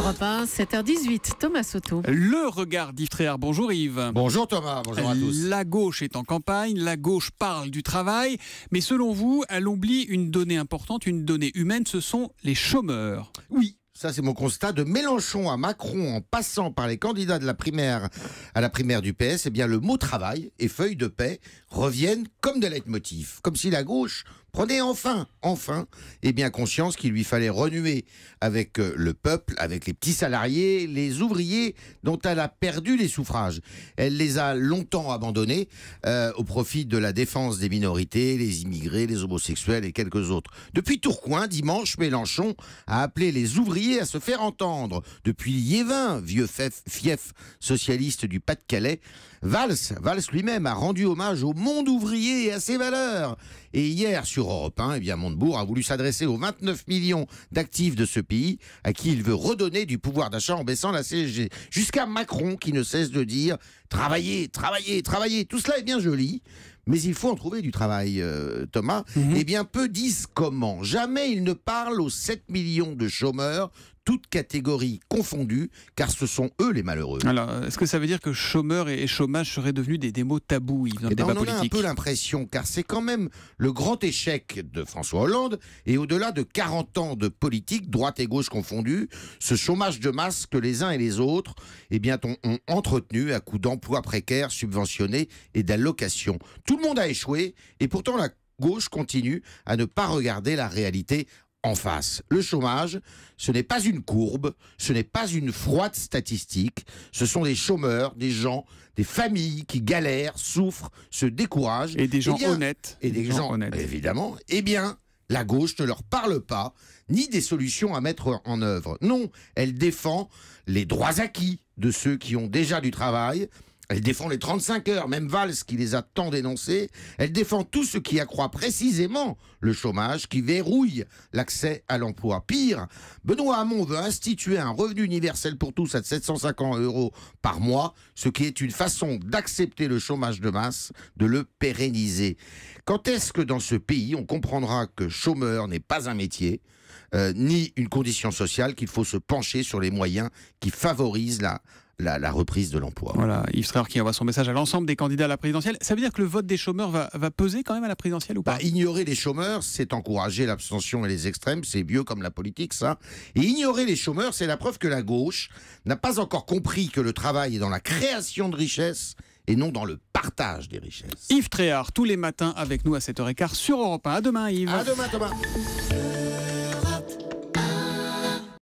Europe 7h18, Thomas Soto. Le regard d'Yves Bonjour Yves. Bonjour Thomas, bonjour à tous. La gauche est en campagne, la gauche parle du travail, mais selon vous, elle oublie une donnée importante, une donnée humaine, ce sont les chômeurs. Oui, ça, c'est mon constat. De Mélenchon à Macron, en passant par les candidats de la primaire à la primaire du PS, eh bien, le mot travail et feuille de paix reviennent comme des leitmotifs. Comme si la gauche Prenez enfin, enfin, et eh bien conscience qu'il lui fallait renouer avec euh, le peuple, avec les petits salariés, les ouvriers dont elle a perdu les suffrages. Elle les a longtemps abandonnés euh, au profit de la défense des minorités, les immigrés, les homosexuels et quelques autres. Depuis Tourcoing, dimanche, Mélenchon a appelé les ouvriers à se faire entendre. Depuis Yévin, vieux fief, socialiste du Pas-de-Calais, Valls, Valls lui-même a rendu hommage au monde ouvrier et à ses valeurs. Et hier, sur Europe eh bien Montebourg a voulu s'adresser aux 29 millions d'actifs de ce pays à qui il veut redonner du pouvoir d'achat en baissant la CSG. Jusqu'à Macron qui ne cesse de dire travaillez, travaillez, travaillez. Tout cela est bien joli, mais il faut en trouver du travail, euh, Thomas. Mhm. Et eh bien, peu disent comment. Jamais il ne parle aux 7 millions de chômeurs toutes catégories confondues, car ce sont eux les malheureux. Alors, est-ce que ça veut dire que chômeur et chômage seraient devenus des, mots tabous dans le eh ben, débat on en a un peu l'impression, car c'est quand même le grand échec de François Hollande, et au-delà de 40 ans de politique, droite et gauche confondues, ce chômage de masse que les uns et les autres eh bien, ont, ont entretenu à coup d'emplois précaires, subventionnés et d'allocations. Tout le monde a échoué, et pourtant la gauche continue à ne pas regarder la réalité en face. Le chômage, ce n'est pas une courbe, ce n'est pas une froide statistique, ce sont des chômeurs, des gens, des familles qui galèrent, souffrent, se découragent. Et des eh gens honnêtes. Et des, gens, honnêtes. Évidemment. Eh bien, la gauche ne leur parle pas, ni des solutions à mettre en œuvre. Non, elle défend les droits acquis de ceux qui ont déjà du travail, elle défend les 35 heures, même Valls qui les a tant dénoncées. Elle défend tout ce qui accroît précisément le chômage, qui verrouille l'accès à l'emploi. Pire, Benoît Hamon veut instituer un revenu universel pour tous à 750 euros par mois, ce qui est une façon d'accepter le chômage de masse, de le pérenniser. Quand est-ce que dans ce pays, on comprendra que chômeur n'est pas un métier, euh, ni une condition sociale, qu'il faut se pencher sur les moyens qui favorisent la la, reprise de l'emploi. Voilà, Yves Tréhard qui envoie son message à l'ensemble des candidats à la présidentielle. Ça veut dire que le vote des chômeurs va, peser quand même à la présidentielle ou pas bah, Ignorer les chômeurs, c'est encourager l'abstention et les extrêmes, c'est vieux comme la politique ça. Et ignorer les chômeurs, c'est la preuve que la gauche n'a pas encore compris que le travail est dans la création de richesses et non dans le partage des richesses. Yves Tréhard, tous les matins avec nous à 7h15 sur Europe 1. À demain Yves. À demain Thomas.